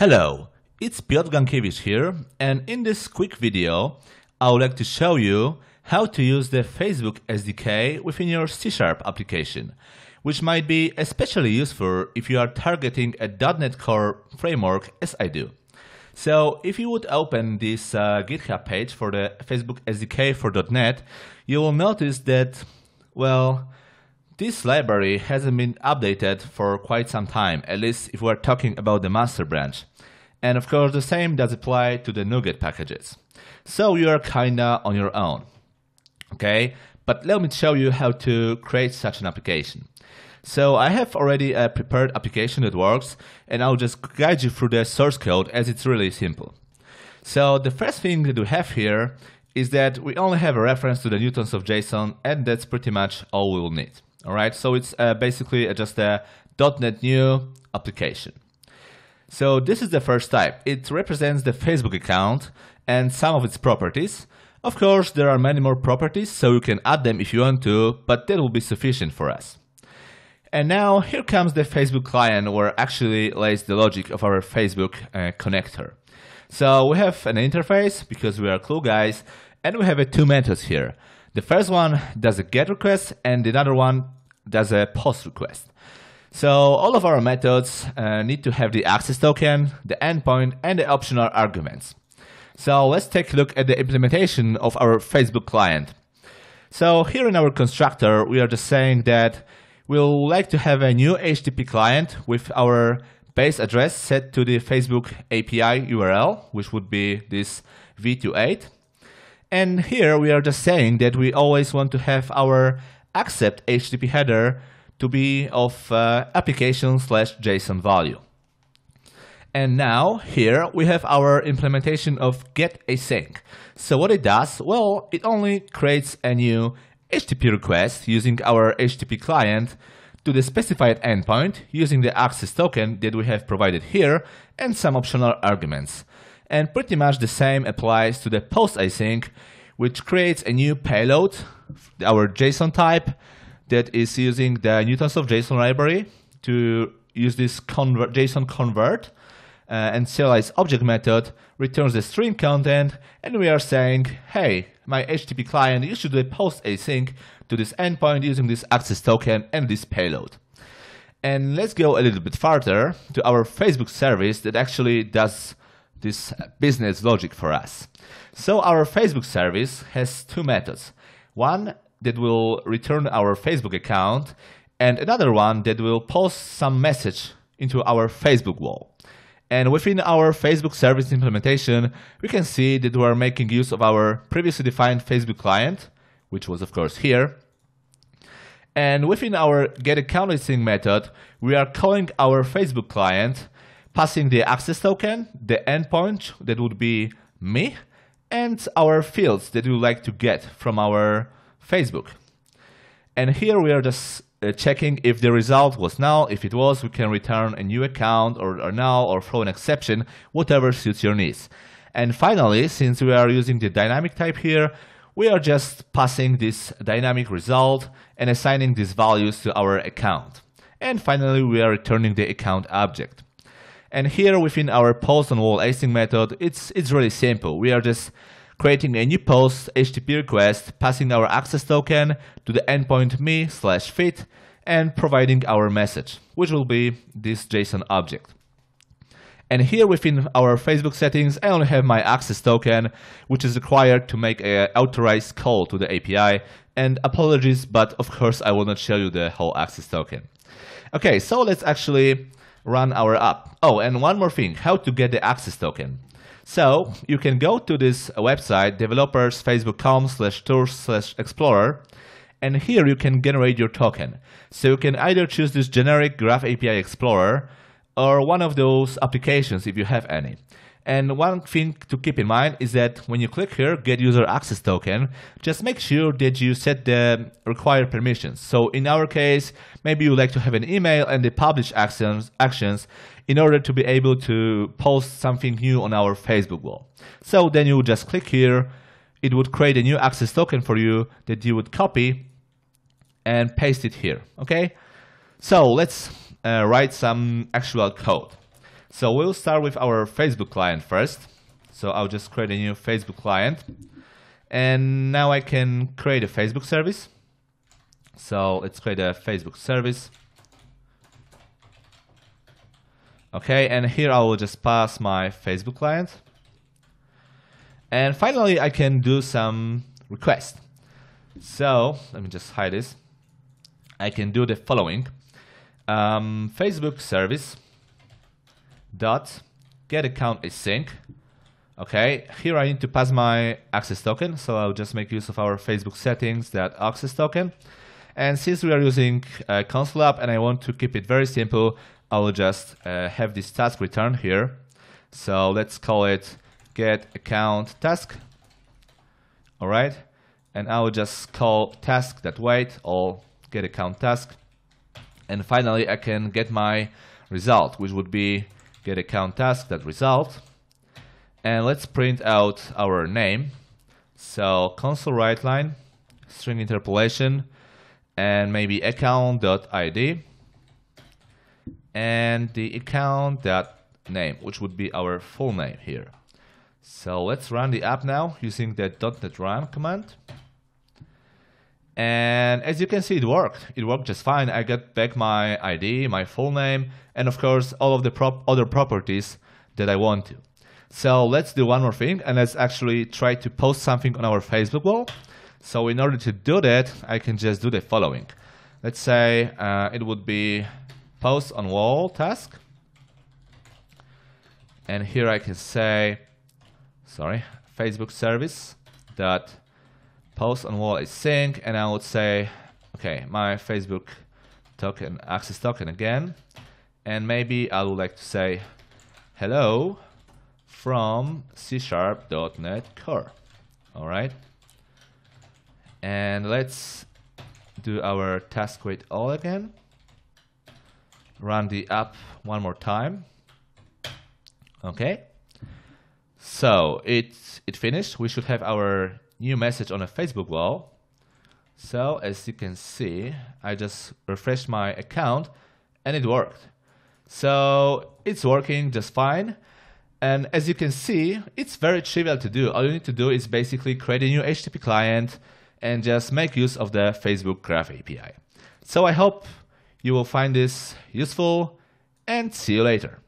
Hello, it's Piotr Gankiewicz here, and in this quick video, I would like to show you how to use the Facebook SDK within your C Sharp application, which might be especially useful if you are targeting a .NET Core framework as I do. So if you would open this uh, GitHub page for the Facebook SDK for .NET, you will notice that, well, this library hasn't been updated for quite some time, at least if we're talking about the master branch. And of course, the same does apply to the NuGet packages. So you're kinda on your own. Okay, but let me show you how to create such an application. So I have already a uh, prepared application that works, and I'll just guide you through the source code as it's really simple. So the first thing that we have here is that we only have a reference to the newtons of JSON, and that's pretty much all we will need. All right, so it's uh, basically uh, just a .NET New application. So this is the first type. It represents the Facebook account and some of its properties. Of course, there are many more properties, so you can add them if you want to, but that will be sufficient for us. And now here comes the Facebook client where actually lays the logic of our Facebook uh, connector. So we have an interface because we are cool guys and we have a two methods here. The first one does a get request and the other one does a post request. So all of our methods uh, need to have the access token, the endpoint, and the optional arguments. So let's take a look at the implementation of our Facebook client. So here in our constructor, we are just saying that we'll like to have a new HTTP client with our base address set to the Facebook API URL, which would be this v28. And here we are just saying that we always want to have our accept HTTP header to be of uh, application slash JSON value. And now here we have our implementation of get async. So what it does, well, it only creates a new HTTP request using our HTTP client to the specified endpoint using the access token that we have provided here and some optional arguments. And pretty much the same applies to the post async, which creates a new payload, our JSON type, that is using the Newtons of JSON library to use this convert, JSON convert uh, and serialize object method returns the string content, and we are saying, hey, my HTTP client, you should do a post async to this endpoint using this access token and this payload. And let's go a little bit further to our Facebook service that actually does this business logic for us. So our Facebook service has two methods. One that will return our Facebook account and another one that will post some message into our Facebook wall. And within our Facebook service implementation, we can see that we are making use of our previously defined Facebook client, which was of course here. And within our get account listing method, we are calling our Facebook client passing the access token, the endpoint that would be me, and our fields that we would like to get from our Facebook. And here we are just uh, checking if the result was null. If it was, we can return a new account or, or null or throw an exception, whatever suits your needs. And finally, since we are using the dynamic type here, we are just passing this dynamic result and assigning these values to our account. And finally, we are returning the account object. And here within our post on wall async method, it's, it's really simple. We are just creating a new post HTTP request, passing our access token to the endpoint me slash fit, and providing our message, which will be this JSON object. And here within our Facebook settings, I only have my access token, which is required to make an authorized call to the API. And apologies, but of course I will not show you the whole access token. Okay, so let's actually run our app. Oh, and one more thing, how to get the access token. So you can go to this website, developersfacebook.com slash tours slash explorer, and here you can generate your token. So you can either choose this generic Graph API Explorer or one of those applications if you have any. And one thing to keep in mind is that when you click here, get user access token, just make sure that you set the required permissions. So in our case, maybe you like to have an email and the publish actions, actions in order to be able to post something new on our Facebook wall. So then you just click here, it would create a new access token for you that you would copy and paste it here, okay? So let's uh, write some actual code. So we'll start with our Facebook client first. So I'll just create a new Facebook client. And now I can create a Facebook service. So let's create a Facebook service. Okay, and here I will just pass my Facebook client. And finally, I can do some requests. So let me just hide this. I can do the following. Um, Facebook service dot get account is sync. Okay, here I need to pass my access token, so I'll just make use of our Facebook settings that access token. And since we are using a console app and I want to keep it very simple, I will just uh, have this task return here. So let's call it get account task. All right, and I will just call task that wait or get account task. And finally, I can get my result, which would be get a count task that result. And let's print out our name. So console write line, string interpolation, and maybe account.id and the account.name, which would be our full name here. So let's run the app now using the .NET run command. And as you can see, it worked. It worked just fine. I got back my ID, my full name, and of course, all of the prop other properties that I want to. So let's do one more thing, and let's actually try to post something on our Facebook wall. So in order to do that, I can just do the following. Let's say uh, it would be post on wall task. And here I can say, sorry, Facebook service dot post on wall is sync and I would say, okay, my Facebook token, access token again. And maybe I would like to say, hello from C-sharp.NET Core. All right. And let's do our task with all again. Run the app one more time. Okay. So it, it finished. We should have our new message on a Facebook wall. So as you can see, I just refreshed my account and it worked. So it's working just fine. And as you can see, it's very trivial to do. All you need to do is basically create a new HTTP client and just make use of the Facebook Graph API. So I hope you will find this useful and see you later.